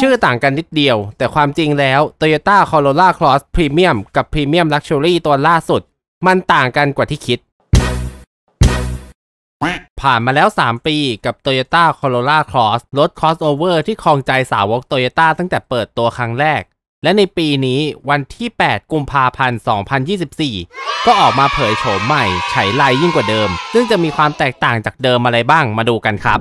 ชื่อต่างกันนิดเดียว แต่ความจริงแล้ว Toyota Corolla Cross Premium กับ Premium Luxury ตัวล่าสุด มันต่างกันกว่าที่คิด ผ่านมาแล้ว 3 ปีกับ Toyota Corolla Cross รถ crossover ที่ครองใจสาวก Toyota ตั้งแต่เปิดตัวครั้งแรก และในปีนี้วันที่ 8 กุมภาพันธ์2024 ก็ออกมาเผยโฉมใหม่ไฉไลยิ่งกว่าเดิม ซึ่งจะมีความแตกต่างจากเดิมอะไรบ้างมาดูกันครับ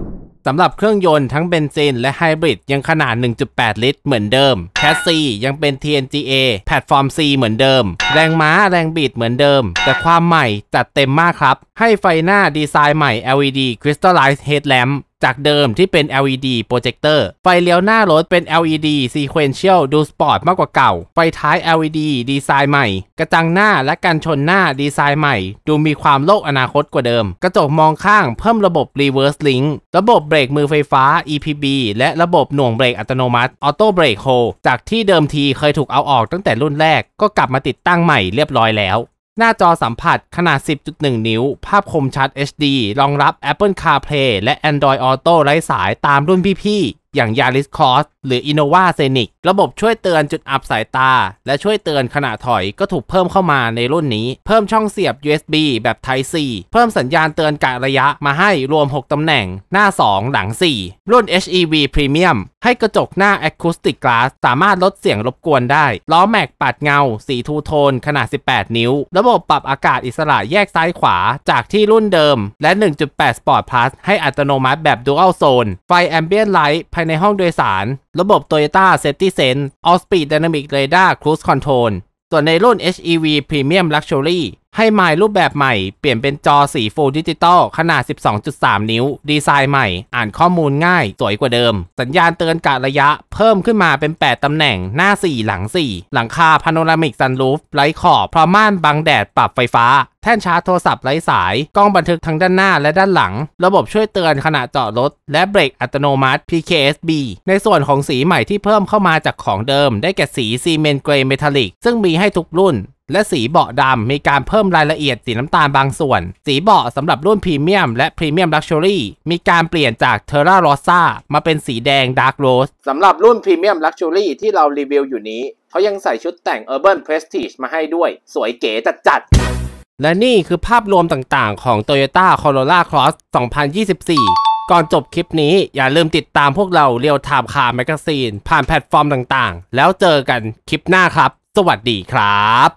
สำหรับเครื่องยนต์ทั้งเบนซินและไฮบริดยังขนาด 1.8 ลิตรเหมือนเดิม แคสซียังเป็น TNGA แพลตฟอร์ม C เหมือนเดิม แรงม้าแรงบิดเหมือนเดิม แต่ความใหม่จัดเต็มมากครับ ให้ไฟหน้าดีไซน์ใหม่ LED Crystallized Headlamp จากเดิมที่เป็น LED โปรเจคเตอร์ไฟเลี้ยวหน้ารถเป็น LED sequential ดูสปอร์ตมากกว่าเก่า ไฟท้าย LED ดีไซน์ใหม่ กระจังหน้าและกันชนหน้าดีไซน์ใหม่ ดูมีความโลกอนาคตกว่าเดิม กระจกมองข้างเพิ่มระบบ reverse link ระบบเบรกมือไฟฟ้า EPB และระบบหน่วงเบรกอัตโนมัติ auto brake hold จากที่เดิมทีเคยถูกเอาออกตั้งแต่รุ่นแรกก็กลับมาติดตั้งใหม่เรียบร้อยแล้วหน้าจอสัมผัสขนาด 10.1 นิ้ว ภาพคมชัด HD รองรับ Apple CarPlay และ Android Auto ไร้สายตามรุ่นพี่ๆ อย่าง Yaris Cross หรือ Innova Scenic ระบบช่วยเตือนจุดอับสายตา และช่วยเตือนขณะถอยก็ถูกเพิ่มเข้ามาในรุ่นนี้ เพิ่มช่องเสียบ USB แบบ Type C เพิ่มสัญญาณเตือนกะระยะมาให้รวม 6 ตำแหน่งหน้า 2 หลัง 4 รุ่น HEV Premium ให้กระจกหน้า Acoustic Glass สามารถลดเสียงรบกวนได้ ล้อแม็กปัดเงาสีทูโทน ขนาด 18 นิ้ว ระบบปรับอากาศอิสระแยกซ้ายขวาจากที่รุ่นเดิม และ 1.8 Sport Plus ให้อัตโนมัติแบบ Dual Zone ไฟ Ambient Light ภายในห้องโดยสาร ระบบ Toyota Safety Sense All Speed Dynamic Radar Cruise Control ส่วนในรุ่น HEV Premium Luxury ให้หม่รูปแบบใหม่เปลี่ยนเป็นจอสีฟูลดิจิตอลขนาด 12.3 นิ้ว ดีไซน์ใหม่ อ่านข้อมูลง่าย สวยกว่าเดิม สัญญาณเตือนกะระยะ เพิ่มขึ้นมาเป็น 8 ตำแหน่งหน้า 4 หลัง 4 หลังคาพาโนรามิกซันรูฟไร้ขอบพร้อมม่านบังแดดปรับไฟฟ้า แท่นชาร์จโทรศัพท์ไร้สาย กล้องบันทึกทั้งด้านหน้าและด้านหลัง ระบบช่วยเตือนขณะจอดรถและเบรกอัตโนมัติ PKSB ในส่วนของสีใหม่ที่เพิ่มเข้ามาจากของเดิม ได้แก่สีซีเมนต์เกรย์เมทัลลิกซึ่งมีให้ทุกรุ่นและสีเบาะดำ มีการเพิ่มรายละเอียดสีน้ำตาลบางส่วน สีเบาะสำหรับรุ่นพรีเมียม และพรีเมียมลักชัวรี่มีการเปลี่ยนจากเทอร่าโรซ่ามาเป็นสีแดงดาร์กโรสสำหรับรุ่นพรีเมียมลักชัวรี่ที่เรารีวิวอยู่นี้เขายังใส่ชุดแต่ง Urban Prestige มาให้ด้วย สวยเก๋จัดๆและนี่คือภาพรวมต่างๆ ของ Toyota Corolla Cross 2024 ก่อนจบคลิปนี้อย่าลืมติดตามพวกเราเรียวไทม์คาร์แมกซีนผ่านแพลตฟอร์มต่างๆ แล้วเจอกันคลิปหน้าครับ สวัสดีครับ